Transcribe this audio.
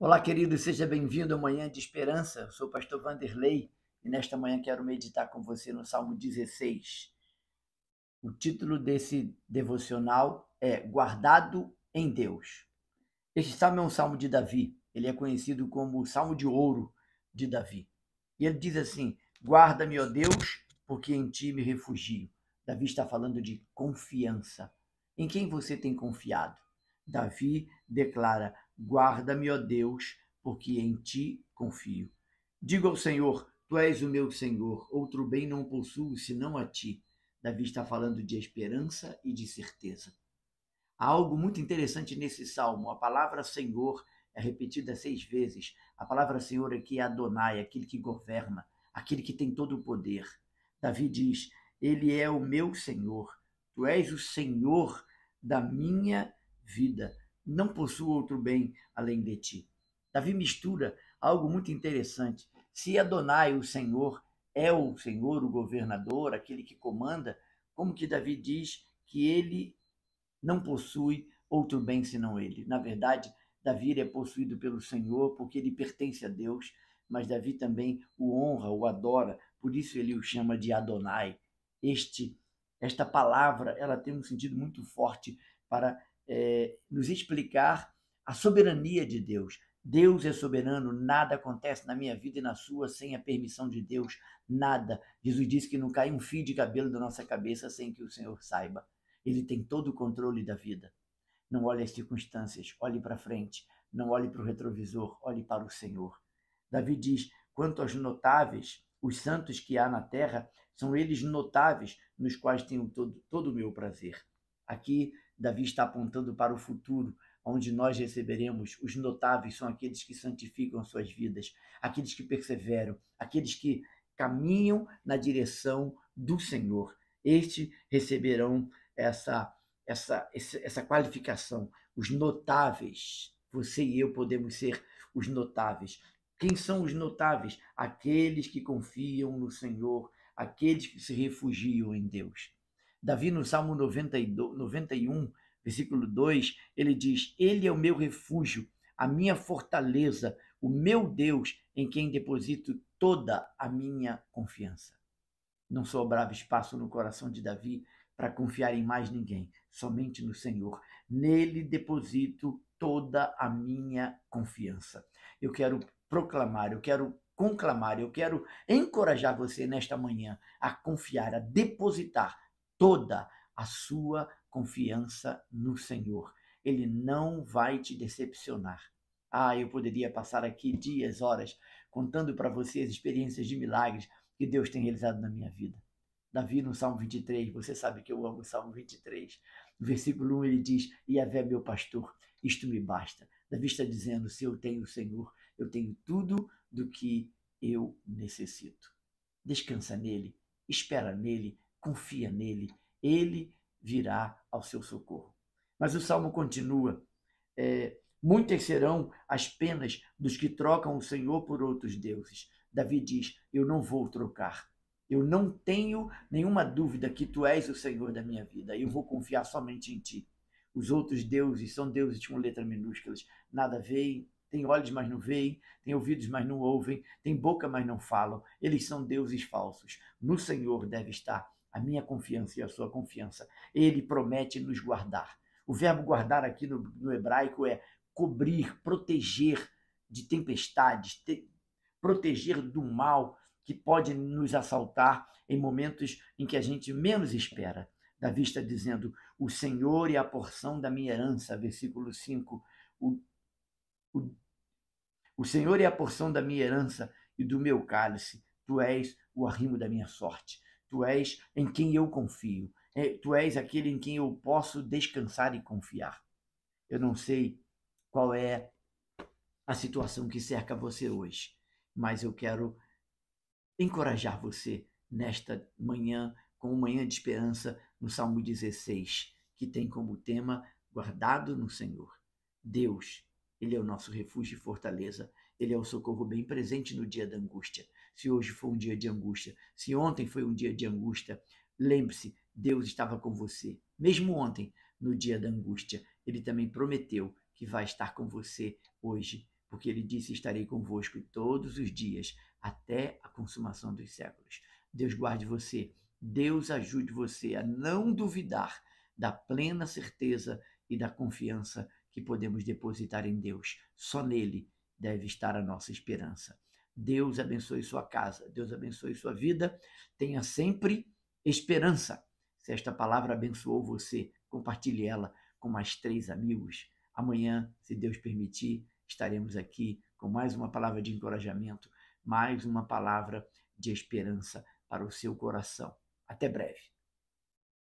Olá, querido, seja bem-vindo à Manhã de Esperança. Eu sou o pastor Vanderlei e nesta manhã quero meditar com você no Salmo 16. O título desse devocional é Guardado em Deus. Este salmo é um salmo de Davi. Ele é conhecido como o Salmo de Ouro de Davi. E ele diz assim: Guarda-me, ó Deus, porque em ti me refugio. Davi está falando de confiança. Em quem você tem confiado? Davi declara: Guarda-me, ó Deus, porque em ti confio. Digo ao Senhor: Tu és o meu Senhor, outro bem não possuo senão a ti. Davi está falando de esperança e de certeza. Há algo muito interessante nesse salmo. A palavra Senhor é repetida seis vezes. A palavra Senhor aqui é Adonai, aquele que governa, aquele que tem todo o poder. Davi diz: Ele é o meu Senhor, tu és o Senhor da minha vida não possuo outro bem além de ti. Davi mistura algo muito interessante. Se Adonai, o Senhor, é o Senhor, o governador, aquele que comanda, como que Davi diz que ele não possui outro bem senão ele? Na verdade, Davi é possuído pelo Senhor porque ele pertence a Deus, mas Davi também o honra, o adora, por isso ele o chama de Adonai. Este esta palavra, ela tem um sentido muito forte para é, nos explicar a soberania de Deus. Deus é soberano, nada acontece na minha vida e na sua sem a permissão de Deus, nada. Jesus disse que não cai um fio de cabelo da nossa cabeça sem que o Senhor saiba. Ele tem todo o controle da vida. Não olhe as circunstâncias, olhe para frente, não olhe para o retrovisor, olhe para o Senhor. Davi diz: quanto aos notáveis, os santos que há na terra, são eles notáveis, nos quais tenho todo, todo o meu prazer. Aqui Davi está apontando para o futuro, onde nós receberemos os notáveis são aqueles que santificam suas vidas, aqueles que perseveram, aqueles que caminham na direção do Senhor. Estes receberão essa essa essa qualificação, os notáveis. Você e eu podemos ser os notáveis. Quem são os notáveis? Aqueles que confiam no Senhor, aqueles que se refugiam em Deus. Davi, no Salmo 92, 91, versículo 2, ele diz: Ele é o meu refúgio, a minha fortaleza, o meu Deus em quem deposito toda a minha confiança. Não sobrava espaço no coração de Davi para confiar em mais ninguém, somente no Senhor. Nele deposito toda a minha confiança. Eu quero proclamar, eu quero conclamar, eu quero encorajar você nesta manhã a confiar, a depositar toda a sua confiança no Senhor. Ele não vai te decepcionar. Ah, eu poderia passar aqui dias, horas, contando para vocês experiências de milagres que Deus tem realizado na minha vida. Davi, no Salmo 23, você sabe que eu amo o Salmo 23. No versículo 1 ele diz: E vé, meu pastor, isto me basta. Davi está dizendo: Se eu tenho o Senhor, eu tenho tudo do que eu necessito. Descansa nele, espera nele, confia nele, ele virá ao seu socorro. Mas o salmo continua: é, muitas serão as penas dos que trocam o Senhor por outros deuses. Davi diz: Eu não vou trocar. Eu não tenho nenhuma dúvida que tu és o Senhor da minha vida. Eu vou confiar somente em ti. Os outros deuses são deuses com letras minúsculas. Nada veem, têm olhos, mas não veem, têm ouvidos, mas não ouvem, têm boca, mas não falam. Eles são deuses falsos. No Senhor deve estar a minha confiança e a sua confiança. Ele promete nos guardar. O verbo guardar aqui no, no hebraico é cobrir, proteger de tempestades, te, proteger do mal que pode nos assaltar em momentos em que a gente menos espera. Davi está dizendo: O Senhor é a porção da minha herança, versículo 5. O, o, o Senhor é a porção da minha herança e do meu cálice. Tu és o arrimo da minha sorte. Tu és em quem eu confio. É, tu és aquele em quem eu posso descansar e confiar. Eu não sei qual é a situação que cerca você hoje, mas eu quero encorajar você nesta manhã, com uma manhã de esperança, no Salmo 16, que tem como tema Guardado no Senhor. Deus ele é o nosso refúgio e fortaleza. Ele é o socorro bem presente no dia da angústia. Se hoje foi um dia de angústia, se ontem foi um dia de angústia, lembre-se, Deus estava com você. Mesmo ontem, no dia da angústia, ele também prometeu que vai estar com você hoje, porque ele disse: Estarei convosco todos os dias, até a consumação dos séculos. Deus guarde você. Deus ajude você a não duvidar da plena certeza e da confiança que podemos depositar em Deus. Só nele deve estar a nossa esperança. Deus abençoe sua casa, Deus abençoe sua vida. Tenha sempre esperança. Se esta palavra abençoou você, compartilhe ela com mais três amigos. Amanhã, se Deus permitir, estaremos aqui com mais uma palavra de encorajamento, mais uma palavra de esperança para o seu coração. Até breve.